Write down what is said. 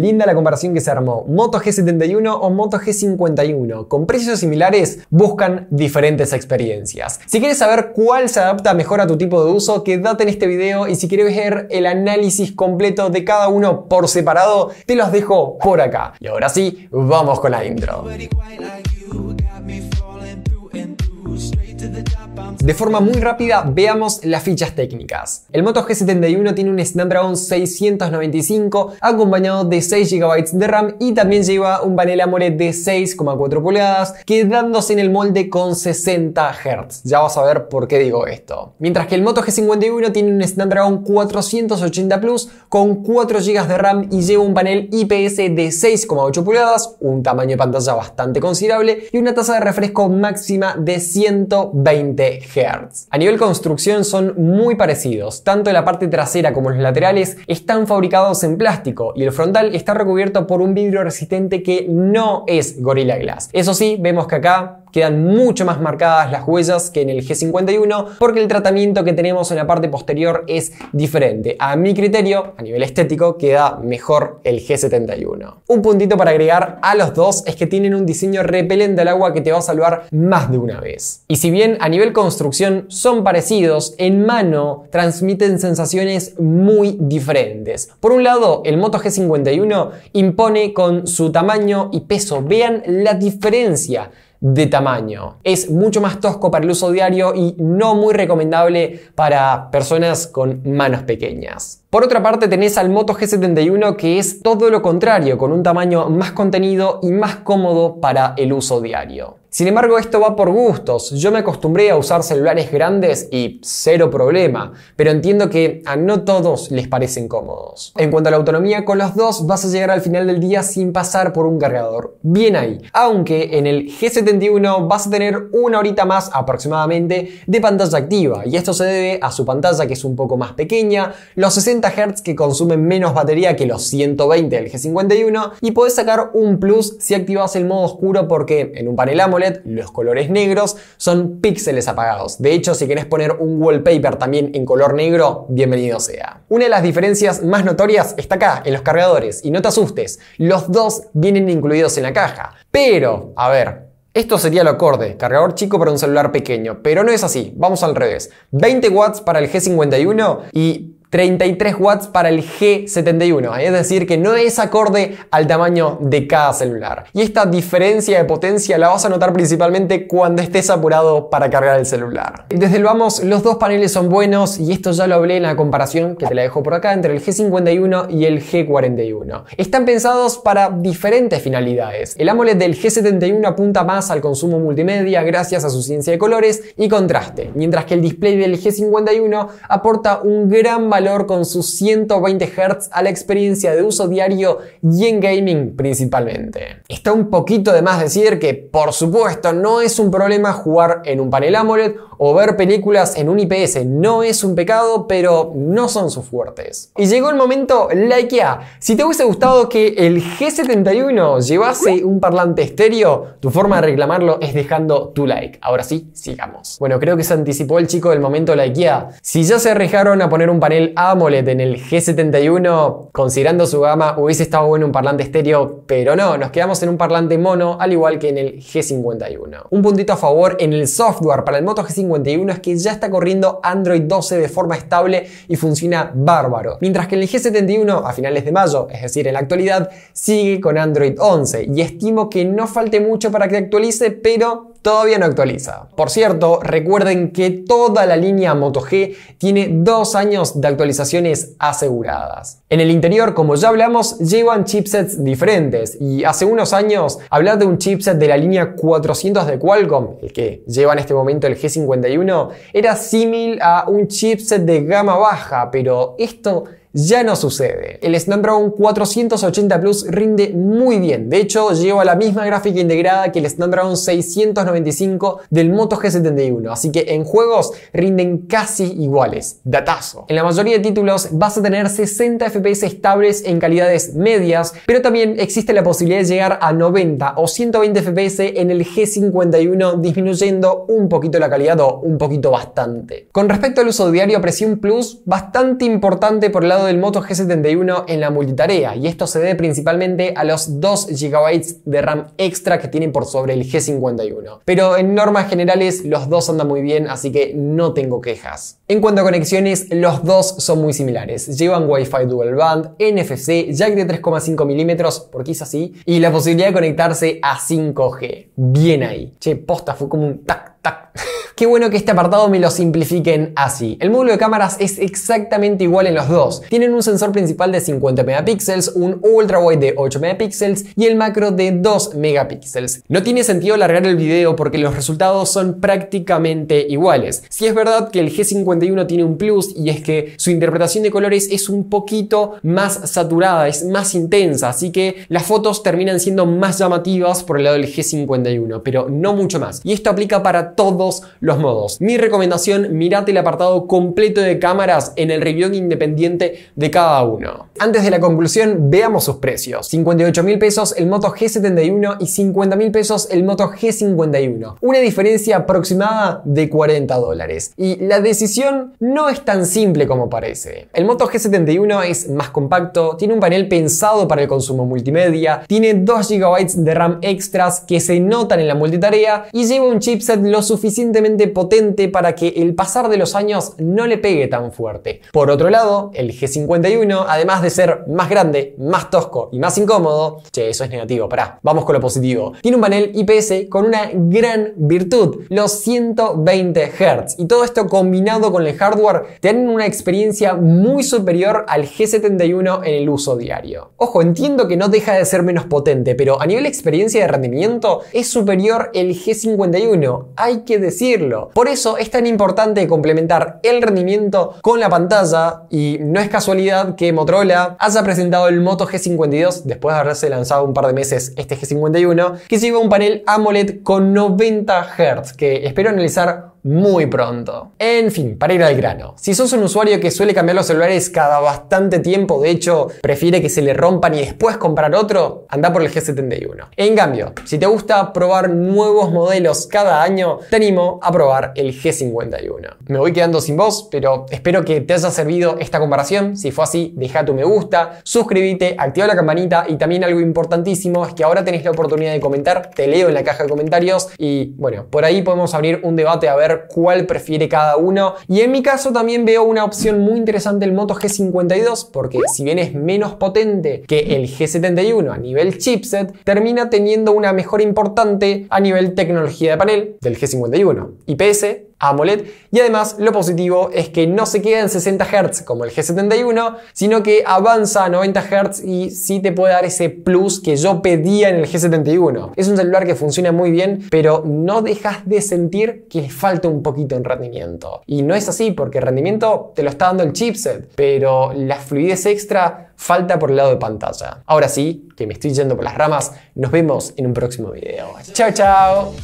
linda la comparación que se armó. Moto G71 o Moto G51. Con precios similares buscan diferentes experiencias. Si quieres saber cuál se adapta mejor a tu tipo de uso, quédate en este video y si quieres ver el análisis completo de cada uno por separado, te los dejo por acá. Y ahora sí, vamos con la intro. De forma muy rápida, veamos las fichas técnicas. El Moto G71 tiene un Snapdragon 695 acompañado de 6 GB de RAM y también lleva un panel AMOLED de 6,4 pulgadas, quedándose en el molde con 60 Hz. Ya vas a ver por qué digo esto. Mientras que el Moto G51 tiene un Snapdragon 480 Plus con 4 GB de RAM y lleva un panel IPS de 6,8 pulgadas, un tamaño de pantalla bastante considerable y una tasa de refresco máxima de 120 Hertz. A nivel construcción son muy parecidos, tanto la parte trasera como los laterales están fabricados en plástico y el frontal está recubierto por un vidrio resistente que no es Gorilla Glass. Eso sí, vemos que acá quedan mucho más marcadas las huellas que en el G51 porque el tratamiento que tenemos en la parte posterior es diferente. A mi criterio, a nivel estético, queda mejor el G71. Un puntito para agregar a los dos es que tienen un diseño repelente al agua que te va a salvar más de una vez. Y si bien a nivel construcción son parecidos, en mano transmiten sensaciones muy diferentes. Por un lado, el Moto G51 impone con su tamaño y peso. Vean la diferencia de tamaño. Es mucho más tosco para el uso diario y no muy recomendable para personas con manos pequeñas. Por otra parte tenés al Moto G71 que es todo lo contrario, con un tamaño más contenido y más cómodo para el uso diario. Sin embargo, esto va por gustos. Yo me acostumbré a usar celulares grandes y cero problema, pero entiendo que a no todos les parecen cómodos. En cuanto a la autonomía, con los dos vas a llegar al final del día sin pasar por un cargador. Bien ahí. Aunque en el G71 vas a tener una horita más aproximadamente de pantalla activa, y esto se debe a su pantalla que es un poco más pequeña, los 60 Hz que consumen menos batería que los 120 del G51, y podés sacar un plus si activas el modo oscuro porque en un panel AMOLED los colores negros son píxeles apagados. De hecho, si querés poner un wallpaper también en color negro, bienvenido sea. Una de las diferencias más notorias está acá, en los cargadores. Y no te asustes, los dos vienen incluidos en la caja. Pero, a ver, esto sería lo acorde, cargador chico para un celular pequeño, pero no es así, vamos al revés. 20 watts para el G51 y 33 watts para el G71, ¿eh? es decir, que no es acorde al tamaño de cada celular. Y esta diferencia de potencia la vas a notar principalmente cuando estés apurado para cargar el celular. Desde el vamos, los dos paneles son buenos y esto ya lo hablé en la comparación que te la dejo por acá entre el G51 y el G41. Están pensados para diferentes finalidades. El AMOLED del G71 apunta más al consumo multimedia gracias a su ciencia de colores y contraste, mientras que el display del G51 aporta un gran valor con sus 120 Hz a la experiencia de uso diario y en gaming principalmente. Está un poquito de más decir que, por supuesto, no es un problema jugar en un panel AMOLED o ver películas en un IPS, no es un pecado, pero no son sus fuertes. Y llegó el momento la Si te hubiese gustado que el G71 llevase un parlante estéreo, tu forma de reclamarlo es dejando tu like. Ahora sí, sigamos. Bueno, creo que se anticipó el chico del momento la IKEA. Si ya se arriesgaron a poner un panel AMOLED, en el G71, considerando su gama, hubiese estado bueno un parlante estéreo, pero no, nos quedamos en un parlante mono, al igual que en el G51. Un puntito a favor en el software para el Moto G51 es que ya está corriendo Android 12 de forma estable y funciona bárbaro, mientras que en el G71 a finales de mayo, es decir, en la actualidad, sigue con Android 11 y estimo que no falte mucho para que actualice, pero todavía no actualiza. Por cierto, recuerden que toda la línea Moto G tiene dos años de actualizaciones aseguradas. En el interior, como ya hablamos, llevan chipsets diferentes y hace unos años hablar de un chipset de la línea 400 de Qualcomm, el que lleva en este momento el G51, era similar a un chipset de gama baja, pero esto ya no sucede. El Snapdragon 480 Plus rinde muy bien. De hecho, lleva la misma gráfica integrada que el Snapdragon 695 del Moto G71. Así que en juegos rinden casi iguales. Datazo. En la mayoría de títulos vas a tener 60 FPS estables en calidades medias, pero también existe la posibilidad de llegar a 90 o 120 FPS en el G51, disminuyendo un poquito la calidad o un poquito bastante. Con respecto al uso diario, presión plus bastante importante por el lado del Moto G71 en la multitarea y esto se debe principalmente a los 2 GB de RAM extra que tienen por sobre el G51. Pero en normas generales los dos andan muy bien, así que no tengo quejas. En cuanto a conexiones, los dos son muy similares. Llevan Wi-Fi Dual Band, NFC, jack de 3,5 milímetros, porque es así, y la posibilidad de conectarse a 5G. Bien ahí. Che, posta, fue como un tac, tac. Qué bueno que este apartado me lo simplifiquen así. El módulo de cámaras es exactamente igual en los dos. Tienen un sensor principal de 50 megapíxeles, un ultrawide de 8 megapíxeles y el macro de 2 megapíxeles. No tiene sentido alargar el video porque los resultados son prácticamente iguales. Si es verdad que el G51 tiene un plus y es que su interpretación de colores es un poquito más saturada, es más intensa, así que las fotos terminan siendo más llamativas por el lado del G51, pero no mucho más. Y esto aplica para todos los los modos. Mi recomendación, mirate el apartado completo de cámaras en el review independiente de cada uno. Antes de la conclusión, veamos sus precios. 58 mil pesos el Moto G71 y 50 mil pesos el Moto G51. Una diferencia aproximada de 40 dólares. Y la decisión no es tan simple como parece. El Moto G71 es más compacto, tiene un panel pensado para el consumo multimedia, tiene 2 GB de RAM extras que se notan en la multitarea y lleva un chipset lo suficientemente potente para que el pasar de los años no le pegue tan fuerte. Por otro lado, el G51, además de ser más grande, más tosco y más incómodo, che, eso es negativo, pará, vamos con lo positivo. Tiene un panel IPS con una gran virtud, los 120 Hz. Y todo esto combinado con el hardware te dan una experiencia muy superior al G71 en el uso diario. Ojo, entiendo que no deja de ser menos potente, pero a nivel de experiencia de rendimiento es superior el G51, hay que decirlo por eso es tan importante complementar el rendimiento con la pantalla y no es casualidad que Motorola haya presentado el Moto G52 después de haberse lanzado un par de meses este G51 que lleva un panel AMOLED con 90 Hz que espero analizar muy pronto. En fin, para ir al grano, si sos un usuario que suele cambiar los celulares cada bastante tiempo, de hecho prefiere que se le rompan y después comprar otro, anda por el G71. En cambio, si te gusta probar nuevos modelos cada año, te animo a probar el G51. Me voy quedando sin voz, pero espero que te haya servido esta comparación. Si fue así, deja tu me gusta, suscríbete, activa la campanita y también algo importantísimo es que ahora tenés la oportunidad de comentar, te leo en la caja de comentarios y bueno, por ahí podemos abrir un debate a ver cuál prefiere cada uno. Y en mi caso también veo una opción muy interesante el Moto G52 porque si bien es menos potente que el G71 a nivel chipset, termina teniendo una mejora importante a nivel tecnología de panel del G51. IPS, AMOLED y además lo positivo es que no se queda en 60 Hz como el G71, sino que avanza a 90 Hz y sí te puede dar ese plus que yo pedía en el G71. Es un celular que funciona muy bien, pero no dejas de sentir que le falta un poquito en rendimiento. Y no es así porque el rendimiento te lo está dando el chipset, pero la fluidez extra falta por el lado de pantalla. Ahora sí, que me estoy yendo por las ramas, nos vemos en un próximo video. Chao, chao.